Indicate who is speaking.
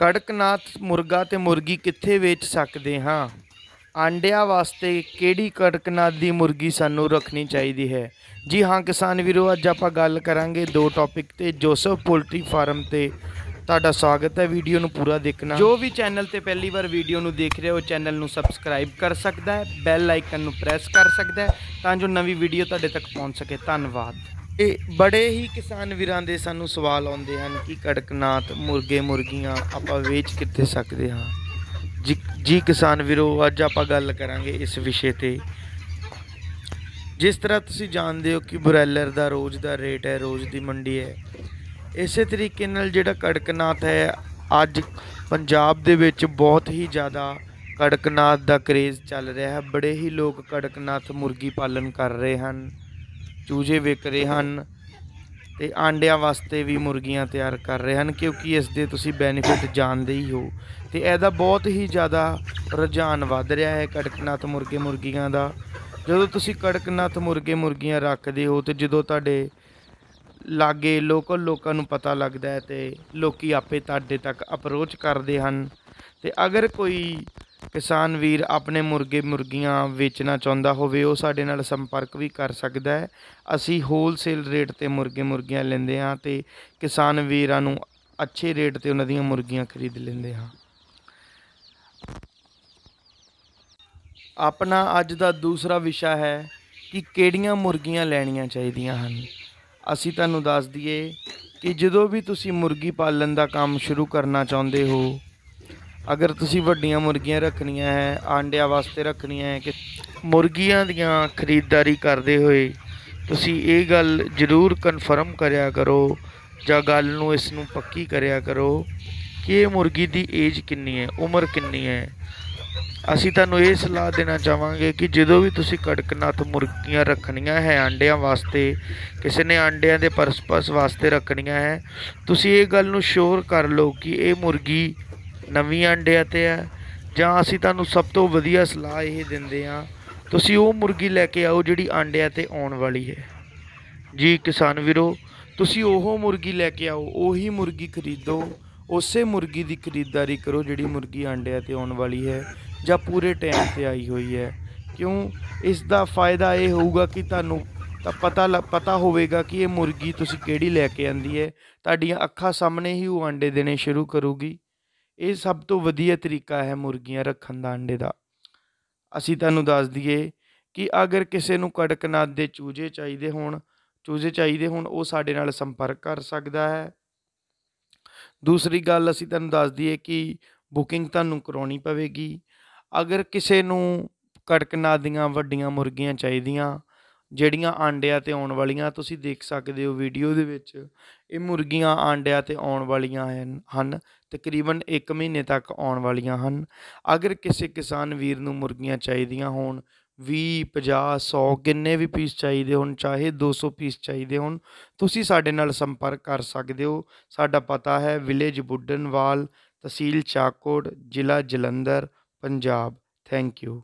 Speaker 1: ਕੜਕਨਾਥ ਮੁਰਗਾ ਤੇ ਮੁਰਗੀ ਕਿੱਥੇ ਵੇਚ ਸਕਦੇ ਹਾਂ ਆਂਡਿਆਂ ਵਾਸਤੇ ਕਿਹੜੀ ਕੜਕਨਾਥ ਦੀ ਮੁਰਗੀ ਸਾਨੂੰ ਰੱਖਣੀ ਚਾਹੀਦੀ ਹੈ ਜੀ ਹਾਂ ਕਿਸਾਨ ਵੀਰੋ ਅੱਜ ਆਪਾਂ ਗੱਲ ਕਰਾਂਗੇ ਦੋ ਟੌਪਿਕ ਤੇ ਜੋਸਫ ਪੋਲਟਰੀ ਫਾਰਮ ਤੇ ਤੁਹਾਡਾ ਸਵਾਗਤ ਹੈ ਵੀਡੀਓ ਨੂੰ ਪੂਰਾ ਦੇਖਣਾ ਜੋ ਵੀ ਚੈਨਲ ਤੇ ਪਹਿਲੀ ਵਾਰ ਵੀਡੀਓ ਨੂੰ ਦੇਖ ਰਿਹਾ ਉਹ ਚੈਨਲ ਨੂੰ ਸਬਸਕ੍ਰਾਈਬ ਕਰ ਸਕਦਾ ਹੈ ਬੈਲ ਆਈਕਨ ਨੂੰ ਪ੍ਰੈਸ ਕਰ ਸਕਦਾ ਹੈ ਤਾਂ ਜੋ ਨਵੀਂ ਵੀਡੀਓ ਤੁਹਾਡੇ ਤੱਕ ਪਹੁੰਚ ਸਕੇ ਧੰਨਵਾਦ ਤੇ ਬੜੇ ਹੀ ਕਿਸਾਨ ਵੀਰਾਂ ਦੇ ਸਾਨੂੰ ਸਵਾਲ ਆਉਂਦੇ ਹਨ ਕਿ ਕੜਕਨਾਥ ਮੁਰਗੇ ਮੁਰਗੀਆਂ ਆਪਾਂ ਵੇਚ ਕਿੱਥੇ ਸਕਦੇ ਹਾਂ ਜੀ ਕਿਸਾਨ ਵੀਰੋ ਅੱਜ ਆਪਾਂ ਗੱਲ ਕਰਾਂਗੇ ਇਸ ਵਿਸ਼ੇ ਤੇ ਜਿਸ ਤਰ੍ਹਾਂ ਤੁਸੀਂ ਜਾਣਦੇ ਹੋ ਕਿ ਬੁਰੈਲਰ ਦਾ ਰੋਜ਼ ਦਾ ਰੇਟ ਹੈ ਰੋਜ਼ ਦੀ ਮੰਡੀ ਹੈ ਇਸੇ ਤਰੀਕੇ ਨਾਲ ਜਿਹੜਾ ਕੜਕਨਾਥ ਹੈ ਅੱਜ ਪੰਜਾਬ ਦੇ ਵਿੱਚ ਬਹੁਤ ਹੀ ਜ਼ਿਆਦਾ ਕੜਕਨਾਥ ਦਾ ਕਰੇਜ਼ ਚੱਲ ਰਿਹਾ ਹੈ ਬੜੇ ਹੀ ਲੋਕ ਕੜਕਨਾਥ ਮੁਰਗੀ ਪਾਲਣ ਕਰ ਰਹੇ ਹਨ ਚੂਜੇ ਵਿਕ ਰਹੇ ਹਨ ਤੇ ਆਂਡਿਆਂ ਵਾਸਤੇ ਵੀ ਮੁਰਗੀਆਂ ਤਿਆਰ ਕਰ ਰਹੇ ਹਨ ਕਿਉਂਕਿ ਇਸ ਦੇ ਤੁਸੀਂ ਬੈਨੀਫਿਟ ਜਾਣਦੇ ਹੀ ਹੋ ਤੇ ਇਹਦਾ ਬਹੁਤ ਹੀ ਜ਼ਿਆਦਾ ਰੁਝਾਨ ਵੱਧ ਰਿਹਾ ਹੈ ਕੜਕਨਾਥ ਮੁਰਗੇ ਮੁਰਗੀਆਂ ਦਾ ਜਦੋਂ ਤੁਸੀਂ ਕੜਕਨਾਥ ਮੁਰਗੇ ਮੁਰਗੀਆਂ ਰੱਖਦੇ ਹੋ ਤੇ ਜਦੋਂ ਤੁਹਾਡੇ ਲਾਗੇ ਲੋਕਲ ਲੋਕਾਂ ਨੂੰ ਪਤਾ ਲੱਗਦਾ ਹੈ ਤੇ ਲੋਕੀ ਆਪੇ ਤੁਹਾਡੇ ਤੱਕ ਅਪਰੋਚ ਕਰਦੇ ਹਨ ਤੇ ਅਗਰ ਕੋਈ ਕਿਸਾਨ ਵੀਰ ਆਪਣੇ ਮੁਰਗੇ ਮੁਰਗੀਆਂ ਵੇਚਣਾ ਚਾਹੁੰਦਾ ਹੋਵੇ ਉਹ ਸਾਡੇ ਨਾਲ ਸੰਪਰਕ ਵੀ ਕਰ ਸਕਦਾ ਹੈ ਅਸੀਂ ਹੋਲਸੇਲ ਰੇਟ ਤੇ ਮੁਰਗੇ ਮੁਰਗੀਆਂ ਲੈਂਦੇ ਹਾਂ ਤੇ ਕਿਸਾਨ ਵੀਰਾਂ ਨੂੰ ਅੱਛੇ ਰੇਟ ਤੇ ਉਹਨਾਂ ਦੀਆਂ ਮੁਰਗੀਆਂ ਖਰੀਦ ਲੈਂਦੇ ਹਾਂ ਆਪਣਾ ਅੱਜ ਦਾ ਦੂਸਰਾ ਵਿਸ਼ਾ ਹੈ ਕਿ ਕਿਹੜੀਆਂ ਮੁਰਗੀਆਂ ਲੈਣੀਆਂ ਚਾਹੀਦੀਆਂ ਹਨ ਅਸੀਂ ਤੁਹਾਨੂੰ ਦੱਸ ਦਈਏ ਕਿ ਜਦੋਂ ਵੀ ਤੁਸੀਂ ਮੁਰਗੀ ਪਾਲਣ ਦਾ ਕੰਮ ਸ਼ੁਰੂ ਕਰਨਾ ਚਾਹੁੰਦੇ ਹੋ ਅਗਰ ਤੁਸੀਂ ਵੱਡੀਆਂ ਮੁਰਗੀਆਂ ਰੱਖਣੀਆਂ ਹੈ ਆਂਡਿਆਂ ਵਾਸਤੇ ਰੱਖਣੀਆਂ ਹੈ ਕਿ ਮੁਰਗੀਆਂ ਦੀਆਂ ਖਰੀਦਦਾਰੀ ਕਰਦੇ ਹੋਏ ਤੁਸੀਂ ਇਹ ਗੱਲ ਜ਼ਰੂਰ ਕਨਫਰਮ ਕਰਿਆ ਕਰੋ ਜਾਂ ਗੱਲ ਨੂੰ ਇਸ ਨੂੰ ਪੱਕੀ ਕਰਿਆ ਕਰੋ ਕਿ ਇਹ ਮੁਰਗੀ ਦੀ ਏਜ ਕਿੰਨੀ ਹੈ ਉਮਰ ਕਿੰਨੀ ਹੈ ਅਸੀਂ ਤੁਹਾਨੂੰ ਇਹ ਸਲਾਹ ਦੇਣਾ ਚਾਹਾਂਗੇ ਕਿ ਜਦੋਂ ਵੀ ਤੁਸੀਂ ਕੜਕਨਾਥ ਮੁਰਗੀਆਂ ਰੱਖਣੀਆਂ ਹੈ ਆਂਡਿਆਂ ਵਾਸਤੇ ਕਿਸੇ ਨੇ ਆਂਡਿਆਂ ਦੇ ਪਰਸਪਸ ਵਾਸਤੇ ਰੱਖਣੀਆਂ ਹੈ ਤੁਸੀਂ ਇਹ ਗੱਲ ਨੂੰ ਸ਼ੋਰ ਕਰ ਲਓ ਕਿ ਇਹ ਮੁਰਗੀ ਨਵੀਂ ਅੰਡੇ ਤੇ ਆ ਜਾਂ ਅਸੀਂ ਤੁਹਾਨੂੰ ਸਭ ਤੋਂ ਵਧੀਆ ਸਲਾਹ ਇਹ ਦਿੰਦੇ ਆ ਤੁਸੀਂ ਉਹ ਮੁਰਗੀ ਲੈ ਕੇ ਆਓ ਜਿਹੜੀ ਅੰਡਿਆਂ ਤੇ ਆਉਣ ਵਾਲੀ ਹੈ ਜੀ ਕਿਸਾਨ ਵੀਰੋ ਤੁਸੀਂ ਉਹ ਮੁਰਗੀ ਲੈ ਕੇ ਆਓ ਉਹੀ ਮੁਰਗੀ ਖਰੀਦੋ ਉਸੇ ਮੁਰਗੀ ਦੀ ਖਰੀਦਦਾਰੀ ਕਰੋ ਜਿਹੜੀ ਮੁਰਗੀ ਅੰਡਿਆਂ ਤੇ ਆਉਣ ਵਾਲੀ ਹੈ ਜਾਂ ਪੂਰੇ ਟਾਈਮ ਤੇ ਆਈ ਹੋਈ ਹੈ ਕਿਉਂ ਇਸ ਦਾ ਫਾਇਦਾ ਇਹ ਹੋਊਗਾ ਕਿ ਤੁਹਾਨੂੰ ਤਾਂ ਪਤਾ ਪਤਾ ਹੋਵੇਗਾ ਕਿ ਇਹ ਮੁਰਗੀ ਤੁਸੀਂ ਕਿਹੜੀ ਲੈ ਕੇ ਆਂਦੀ ਹੈ ਤੁਹਾਡੀਆਂ ਅੱਖਾਂ ਸਾਹਮਣੇ ਹੀ ਉਹ ਅੰਡੇ ਦੇਣੇ ਸ਼ੁਰੂ ਕਰੂਗੀ ਇਹ ਸਭ ਤੋਂ ਵਧੀਆ ਤਰੀਕਾ ਹੈ ਮੁਰਗੀਆਂ ਰੱਖਣ ਦਾ ਅੰਡੇ ਦਾ ਅਸੀਂ ਤੁਹਾਨੂੰ ਦੱਸ ਦਈਏ ਕਿ ਅਗਰ ਕਿਸੇ ਨੂੰ ਕੜਕਨਾਥ ਦੇ ਚੂਜੇ ਚਾਹੀਦੇ ਹੋਣ ਚੂਜੇ ਚਾਹੀਦੇ ਹੋਣ ਉਹ ਸਾਡੇ ਨਾਲ ਸੰਪਰਕ ਕਰ ਸਕਦਾ ਹੈ ਦੂਸਰੀ ਗੱਲ ਅਸੀਂ ਤੁਹਾਨੂੰ ਦੱਸ ਦਈਏ ਕਿ ਬੁਕਿੰਗ ਤੁਹਾਨੂੰ ਕਰਾਉਣੀ ਪਵੇਗੀ ਅਗਰ ਕਿਸੇ ਨੂੰ ਕੜਕਨਾਥ ਦੀਆਂ ਵੱਡੀਆਂ ਮੁਰਗੀਆਂ ਚਾਹੀਦੀਆਂ ਜਿਹੜੀਆਂ ਆਂਡਿਆਂ 'ਤੇ ਆਉਣ ਵਾਲੀਆਂ ਤੁਸੀਂ ਦੇਖ ਸਕਦੇ ਹੋ ਵੀਡੀਓ ਦੇ ਵਿੱਚ ਇਹ ਮੁਰਗੀਆਂ ਆਂਡਿਆਂ 'ਤੇ ਆਉਣ ਵਾਲੀਆਂ ਹਨ ਤਕਰੀਬਨ 1 ਮਹੀਨੇ ਤੱਕ ਆਉਣ ਵਾਲੀਆਂ ਹਨ ਅਗਰ ਕਿਸੇ ਕਿਸਾਨ ਵੀਰ ਨੂੰ ਮੁਰਗੀਆਂ ਚਾਹੀਦੀਆਂ ਹੋਣ 20 50 100 ਕਿੰਨੇ ਵੀ ਪੀਸ ਚਾਹੀਦੇ ਹੋਣ ਚਾਹੇ 200 ਪੀਸ ਚਾਹੀਦੇ ਹੋਣ ਤੁਸੀਂ ਸਾਡੇ ਨਾਲ ਸੰਪਰਕ ਕਰ ਸਕਦੇ ਹੋ ਸਾਡਾ ਪਤਾ ਹੈ ਵਿਲੇਜ ਬੁੱਡਨਵਾਲ ਤਹਿਸੀਲ ਚਾਕੋੜ ਜ਼ਿਲ੍ਹਾ ਜਲੰਧਰ ਪੰਜਾਬ ਥੈਂਕ ਯੂ